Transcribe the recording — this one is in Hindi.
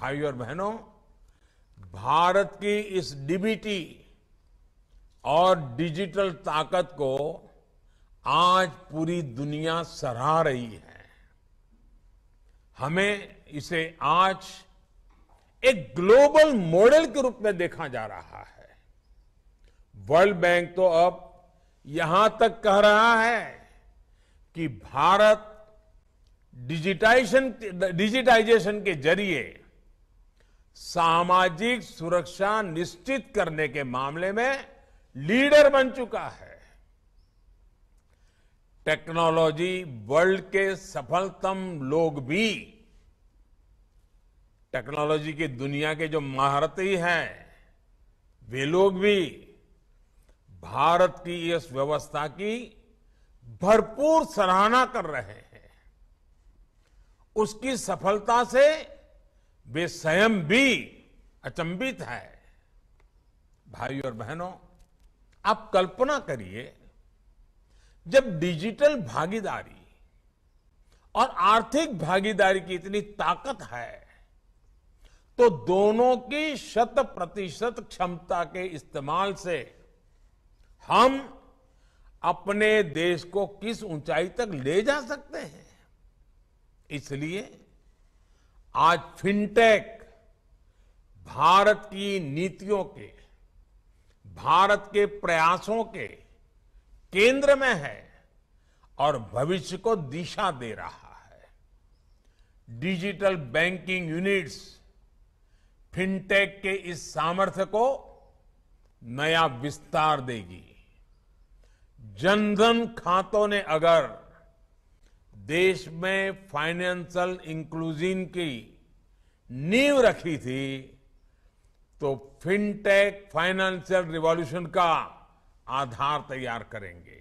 भाइयों और बहनों भारत की इस डीबीटी और डिजिटल ताकत को आज पूरी दुनिया सराह रही है हमें इसे आज एक ग्लोबल मॉडल के रूप में देखा जा रहा है वर्ल्ड बैंक तो अब यहां तक कह रहा है कि भारत डिजिटाइजेशन डिजिटाइजेशन के जरिए सामाजिक सुरक्षा निश्चित करने के मामले में लीडर बन चुका है टेक्नोलॉजी वर्ल्ड के सफलतम लोग भी टेक्नोलॉजी की दुनिया के जो महारती हैं वे लोग भी भारत की इस व्यवस्था की भरपूर सराहना कर रहे हैं उसकी सफलता से वे स्वयं भी अचंबित है भाई और बहनों आप कल्पना करिए जब डिजिटल भागीदारी और आर्थिक भागीदारी की इतनी ताकत है तो दोनों की शत प्रतिशत क्षमता के इस्तेमाल से हम अपने देश को किस ऊंचाई तक ले जा सकते हैं इसलिए आज फिनटेक भारत की नीतियों के भारत के प्रयासों के केंद्र में है और भविष्य को दिशा दे रहा है डिजिटल बैंकिंग यूनिट्स फिनटेक के इस सामर्थ्य को नया विस्तार देगी जनधन खातों ने अगर देश में फाइनेंशियल इंक्लूजन की नींव रखी थी तो फिनटेक फाइनेंशियल रिवॉल्यूशन का आधार तैयार करेंगे